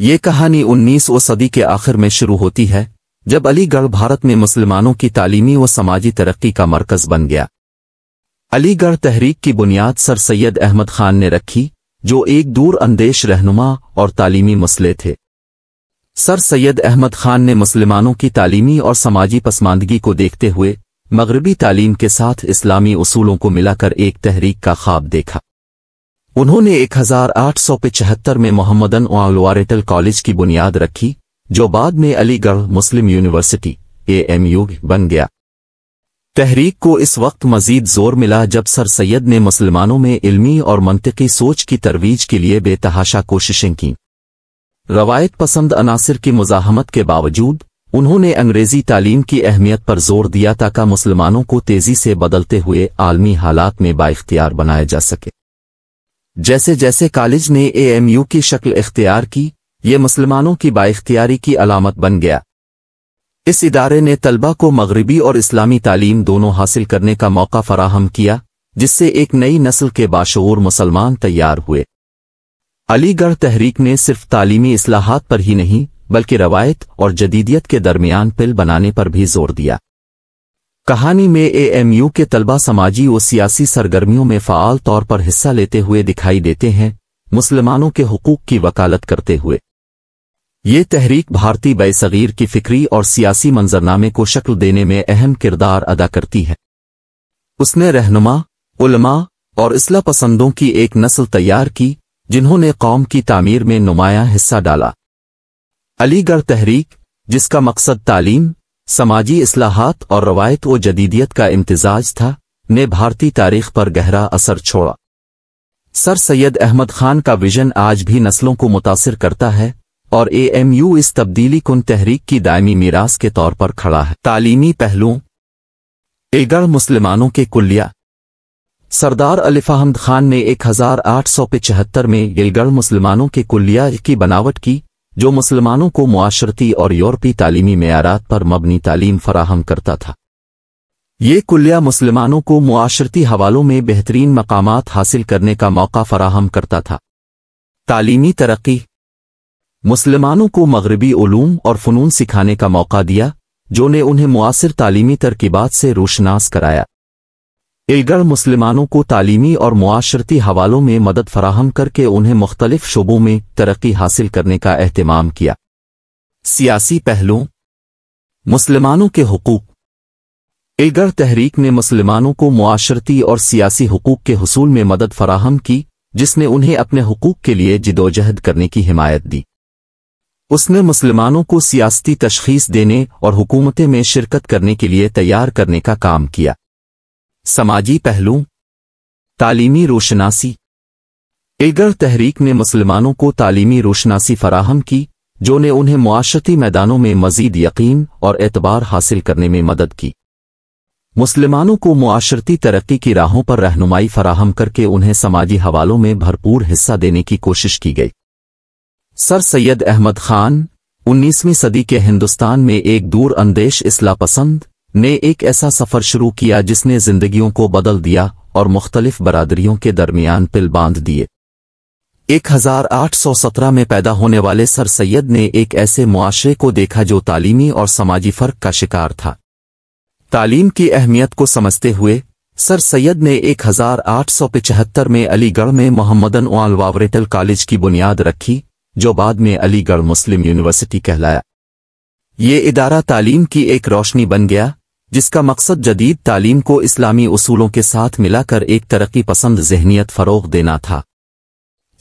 ये कहानी 19वीं सदी के आखिर में शुरू होती है जब अलीगढ़ भारत में मुसलमानों की तालीमी व समाजी तरक्की का मरकज बन गया अलीगढ़ तहरीक की बुनियाद सर सैयद अहमद खान ने रखी जो एक दूर अंदेश रहनुमा और तालीमी मसले थे सर सैयद अहमद खान ने मुसलमानों की तालीमी और समाजी पसमानदगी को देखते हुए मगरबी तालीम के साथ इस्लामी असूलों को मिलाकर एक तहरीक का ख्वाब देखा उन्होंने 1875 में मोहम्मदन ओलवारेटल कॉलेज की बुनियाद रखी जो बाद में अलीगढ़ मुस्लिम यूनिवर्सिटी एएमयू बन गया तहरीक को इस वक्त मजीद जोर मिला जब सर सैयद ने मुसलमानों में इल्मी और मनतकी सोच की तरवीज के लिए बेतहाशा कोशिशें की रवायत पसंद अनासर की मुजाहमत के बावजूद उन्होंने अंग्रेजी तालीम की अहमियत पर जोर दिया ताकि मुसलमानों को तेजी से बदलते हुए आलमी हालात में बाख्तियार बनाया जा सके जैसे जैसे कॉलेज ने एएमयू की शक्ल इख्तियार की ये मुसलमानों की बाख्तियारी की अलामत बन गया इस इदारे ने तलबा को मगरबी और इस्लामी तालीम दोनों हासिल करने का मौका फराहम किया जिससे एक नई नस्ल के बाशूर मुसलमान तैयार हुए अलीगढ़ तहरीक ने सिर्फ तालीमी असलाहत पर ही नहीं बल्कि रवायत और जदीदियत के दरमियान पिल बनाने पर भी जोर दिया कहानी में एएमयू के तलबा समाजी और सियासी सरगर्मियों में फ़ाल तौर पर हिस्सा लेते हुए दिखाई देते हैं मुसलमानों के हकूक की वकालत करते हुए ये तहरीक भारतीय बेसगीर की फिक्री और सियासी मंजरनामे को शक्ल देने में अहम किरदार अदा करती है उसने रहनुमा उलमा और इसला पसंदों की एक नस्ल तैयार की जिन्होंने कौम की तामीर में नुमाया हिस्सा डाला अलीगढ़ तहरीक जिसका मकसद तालीम समाजी असलाहत और रवायत व जदीदियत का इम्तजाज था ने भारतीय तारीख पर गहरा असर छोड़ा सर सैयद अहमद खान का विजन आज भी नस्लों को मुतासर करता है और एएमयू इस तब्दीली कुन तहरीक की दायमी मीरास के तौर पर खड़ा है तालीमी पहलुओं एगढ़ मुसलमानों के कुलिया सरदार अलिफाहमद खान ने पिचहत्तर में गिलगढ़ मुसलमानों के कुलिया की बनावट की जो मुसलमानों को मुआशरती और यूरोपी तालीमी मैारात पर मबनी तालीम फराहम करता था ये कुल्या मुसलमानों को मुआशरती हवालों में बेहतरीन मकाम हासिल करने का मौका फराहम करता था तालीमी तरक्की मुसलमानों को मगरबी ओलूम और फ़नून सिखाने का मौका दिया जो ने उन्हें मुआसर तालीमी तरकीबात से रोशनास कराया इलगढ़ मुसलमानों को तालीमी और मुआशरती हवालों में मदद फराहम करके उन्हें मुख्तलिफ शोबों में तरक्की हासिल करने का अहतमाम किया सियासी पहलुओं मुसलमानों के हकूक इलगढ़ तहरीक ने मुसलमानों को मुआशरती और सियासी हकूक के हसूल में मदद फराहम की जिसने उन्हें अपने हकूक के लिए जिदोजहद करने की हिमायत दी उसने मुसलमानों को सियासती तशखीस देने और हुकूमतें में शिरकत करने के लिए तैयार करने का काम किया समाजी पहलू तालीमी रोशनासी एगर तहरीक ने मुसलमानों को तालीमी रोशनासी फराहम की जो ने उन्हें मुआशती मैदानों में मजीद यकीन और एतबार हासिल करने में मदद की मुसलमानों को मुआशरती तरक्की की राहों पर रहनुमाई फराहम करके उन्हें समाजी हवालों में भरपूर हिस्सा देने की कोशिश की गई सर सैयद अहमद खान 19वीं सदी के हिंदुस्तान में एक दूर अंदेश इसला पसंद ने एक ऐसा सफ़र शुरू किया जिसने जिंदगियों को बदल दिया और मुख्तलिफ बरादरियों के दरमियान पिल बांध दिए 1817 में पैदा होने वाले सर सैयद ने एक ऐसे मुआशरे को देखा जो तालीमी और समाजी फ़र्क का शिकार था तालीम की अहमियत को समझते हुए सर सैयद ने 1875 में अलीगढ़ में मोहम्मदन उल वावरेटल कॉलेज की बुनियाद रखी जो बाद में अलीगढ़ मुस्लिम यूनिवर्सिटी कहलाया ये इदारा तालीम की एक रोशनी बन गया जिसका मकसद जदीद तालीम को इस्लामी असूलों के साथ मिलाकर एक तरक्की पसंद जहनीत फ़रोग देना था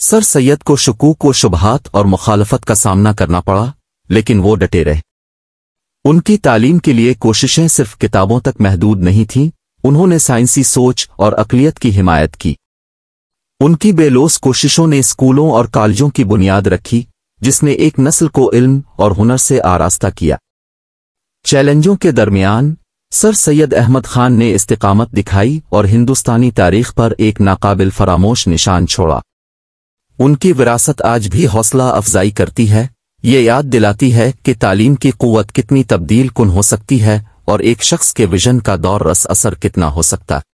सर सैयद को शकूक व शुबहत और मुखालफत का सामना करना पड़ा लेकिन वो डटे रहे उनकी तालीम के लिए कोशिशें सिर्फ किताबों तक महदूद नहीं थीं उन्होंने साइंसी सोच और अकलीत की हिमायत की उनकी बेलोस कोशिशों ने स्कूलों और कॉलेजों की बुनियाद रखी जिसने एक नस्ल को इल्म और हुनर से आरास्ता किया चैलेंजों के दरमियान सर सैयद अहमद खान ने इस्तकामत दिखाई और हिंदुस्तानी तारीख पर एक नाकाबिल फरामोश निशान छोड़ा उनकी विरासत आज भी हौसला अफजाई करती है ये याद दिलाती है कि तालीम की क़ुत कितनी तब्दील कन हो सकती है और एक शख्स के विजन का दौर रस असर कितना हो सकता है